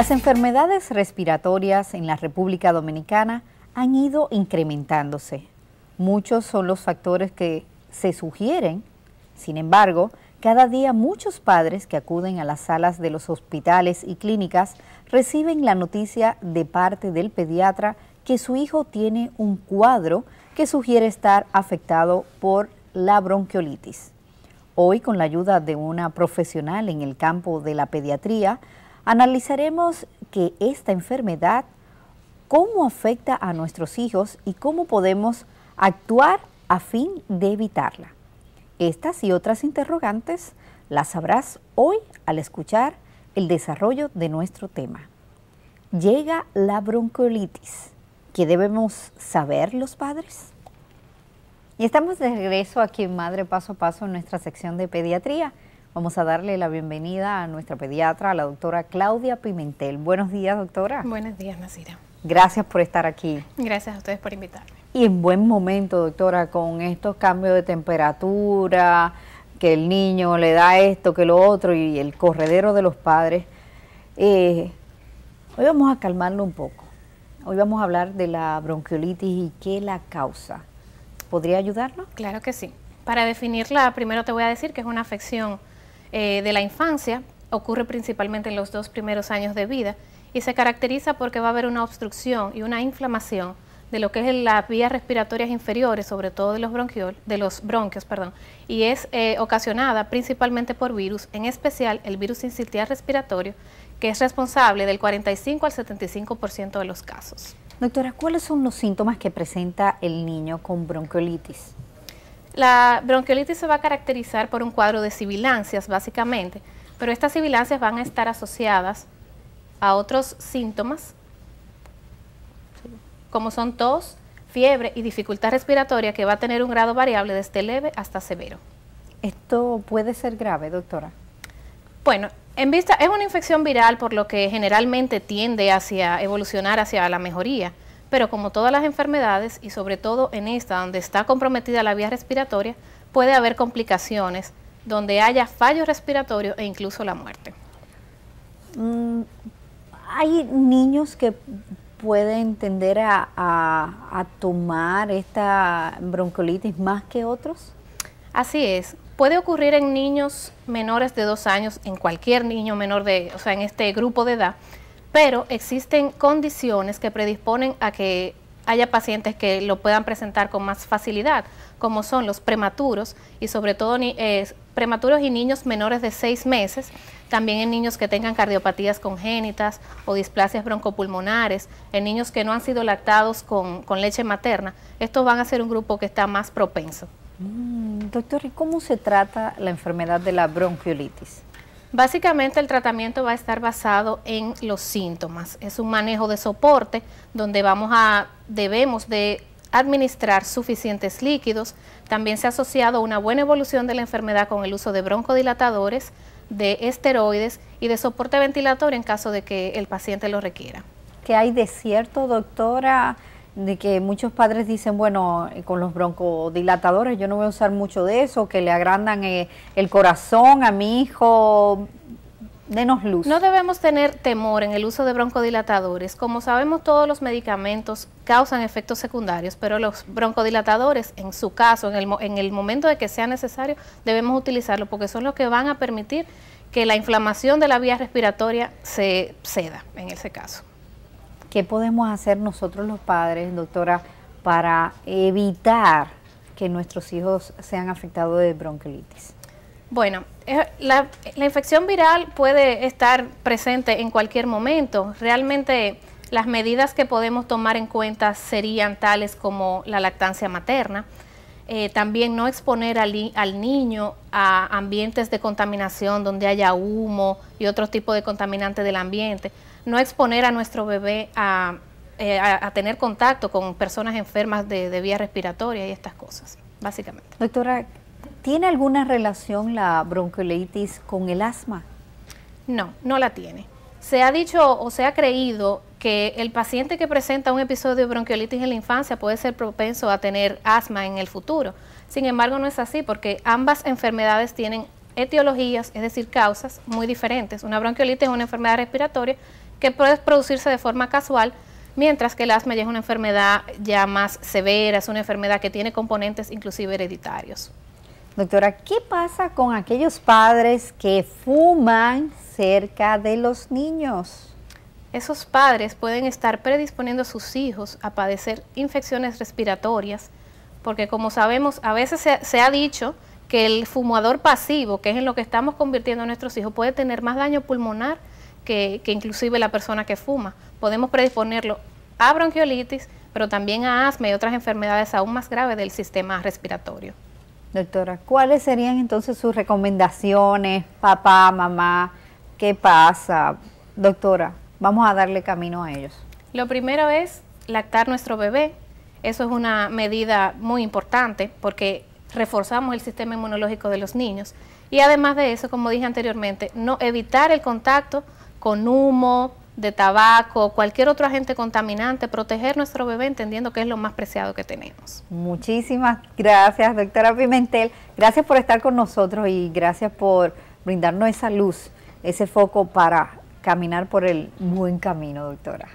Las enfermedades respiratorias en la República Dominicana han ido incrementándose. Muchos son los factores que se sugieren. Sin embargo, cada día muchos padres que acuden a las salas de los hospitales y clínicas reciben la noticia de parte del pediatra que su hijo tiene un cuadro que sugiere estar afectado por la bronquiolitis. Hoy, con la ayuda de una profesional en el campo de la pediatría, Analizaremos que esta enfermedad, cómo afecta a nuestros hijos y cómo podemos actuar a fin de evitarla. Estas y otras interrogantes las sabrás hoy al escuchar el desarrollo de nuestro tema. Llega la broncolitis. ¿Qué debemos saber los padres? Y estamos de regreso aquí en Madre Paso a Paso en nuestra sección de pediatría. Vamos a darle la bienvenida a nuestra pediatra, la doctora Claudia Pimentel. Buenos días, doctora. Buenos días, Nasira. Gracias por estar aquí. Gracias a ustedes por invitarme. Y en buen momento, doctora, con estos cambios de temperatura, que el niño le da esto, que lo otro, y el corredero de los padres. Eh, hoy vamos a calmarlo un poco. Hoy vamos a hablar de la bronquiolitis y qué la causa. ¿Podría ayudarnos? Claro que sí. Para definirla, primero te voy a decir que es una afección eh, de la infancia, ocurre principalmente en los dos primeros años de vida y se caracteriza porque va a haber una obstrucción y una inflamación de lo que es las vías respiratorias inferiores, sobre todo de los, de los bronquios, y es eh, ocasionada principalmente por virus, en especial el virus sincitial respiratorio, que es responsable del 45 al 75% de los casos. Doctora, ¿cuáles son los síntomas que presenta el niño con bronquiolitis? La bronquiolitis se va a caracterizar por un cuadro de sibilancias, básicamente, pero estas sibilancias van a estar asociadas a otros síntomas, como son tos, fiebre y dificultad respiratoria, que va a tener un grado variable desde este leve hasta severo. ¿Esto puede ser grave, doctora? Bueno, en vista, es una infección viral por lo que generalmente tiende hacia evolucionar hacia la mejoría. Pero como todas las enfermedades, y sobre todo en esta donde está comprometida la vía respiratoria, puede haber complicaciones donde haya fallo respiratorio e incluso la muerte. Mm, ¿Hay niños que pueden tender a, a tomar esta broncolitis más que otros? Así es. Puede ocurrir en niños menores de dos años, en cualquier niño menor de, o sea, en este grupo de edad, pero existen condiciones que predisponen a que haya pacientes que lo puedan presentar con más facilidad, como son los prematuros y sobre todo eh, prematuros y niños menores de 6 meses, también en niños que tengan cardiopatías congénitas o displasias broncopulmonares, en niños que no han sido lactados con, leche materna, estos van a ser un grupo que está más propenso. Mm, doctor, ¿y cómo se trata la enfermedad de la bronquiolitis? Básicamente el tratamiento va a estar basado en los síntomas. Es un manejo de soporte donde vamos a, debemos de administrar suficientes líquidos. También se ha asociado una buena evolución de la enfermedad con el uso de broncodilatadores, de esteroides y de soporte ventilatorio en caso de que el paciente lo requiera. ¿Qué hay de cierto, doctora? de que muchos padres dicen, bueno, eh, con los broncodilatadores yo no voy a usar mucho de eso, que le agrandan eh, el corazón a mi hijo. Denos luz. No debemos tener temor en el uso de broncodilatadores. Como sabemos, todos los medicamentos causan efectos secundarios, pero los broncodilatadores, en su caso, en el, en el momento de que sea necesario, debemos utilizarlos porque son los que van a permitir que la inflamación de la vía respiratoria se ceda en ese caso. ¿Qué podemos hacer nosotros los padres, doctora, para evitar que nuestros hijos sean afectados de bronquiolitis? Bueno, eh, la, la, infección viral puede estar presente en cualquier momento. Realmente las medidas que podemos tomar en cuenta serían tales como la lactancia materna, eh, también no exponer al, niño a ambientes de contaminación donde haya humo y otro tipo de contaminantes del ambiente, no exponer a nuestro bebé a, eh, tener contacto con personas enfermas de, vía respiratoria y estas cosas, básicamente. Doctora, ¿tiene alguna relación la bronquiolitis con el asma? No, no la tiene. Se ha dicho o se ha creído que el paciente que presenta un episodio de bronquiolitis en la infancia puede ser propenso a tener asma en el futuro. Sin embargo, no es así porque ambas enfermedades tienen etiologías, es decir, causas muy diferentes. Una bronquiolitis es una enfermedad respiratoria que puede producirse de forma casual, mientras que el asma ya es una enfermedad ya más severa, es una enfermedad que tiene componentes inclusive hereditarios. Doctora, ¿qué pasa con aquellos padres que fuman cerca de los niños? esos padres pueden estar predisponiendo a sus hijos a padecer infecciones respiratorias, porque como sabemos, a veces se, ha dicho que el fumador pasivo, que es en lo que estamos convirtiendo a nuestros hijos, puede tener más daño pulmonar que, que inclusive la persona que fuma. Podemos predisponerlo a bronquiolitis, pero también a asma y otras enfermedades aún más graves del sistema respiratorio. Doctora, ¿cuáles serían entonces sus recomendaciones, papá, mamá? ¿Qué pasa, doctora? vamos a darle camino a ellos? Lo primero es lactar nuestro bebé. Eso es una medida muy importante porque reforzamos el sistema inmunológico de los niños. Y además de eso, como dije anteriormente, no evitar el contacto con humo, de tabaco, cualquier otro agente contaminante, proteger nuestro bebé entendiendo que es lo más preciado que tenemos. Muchísimas gracias, doctora Pimentel. Gracias por estar con nosotros y gracias por brindarnos esa luz, ese foco para caminar por el buen camino, doctora.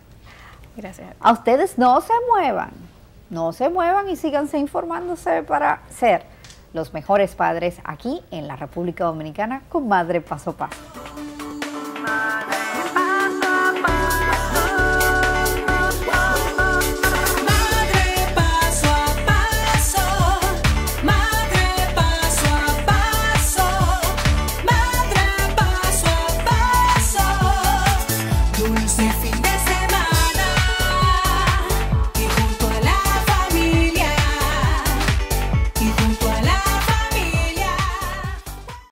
Gracias. A ustedes no se muevan, no se muevan y síganse informándose para ser los mejores padres aquí en la República Dominicana con Madre Paso Paso.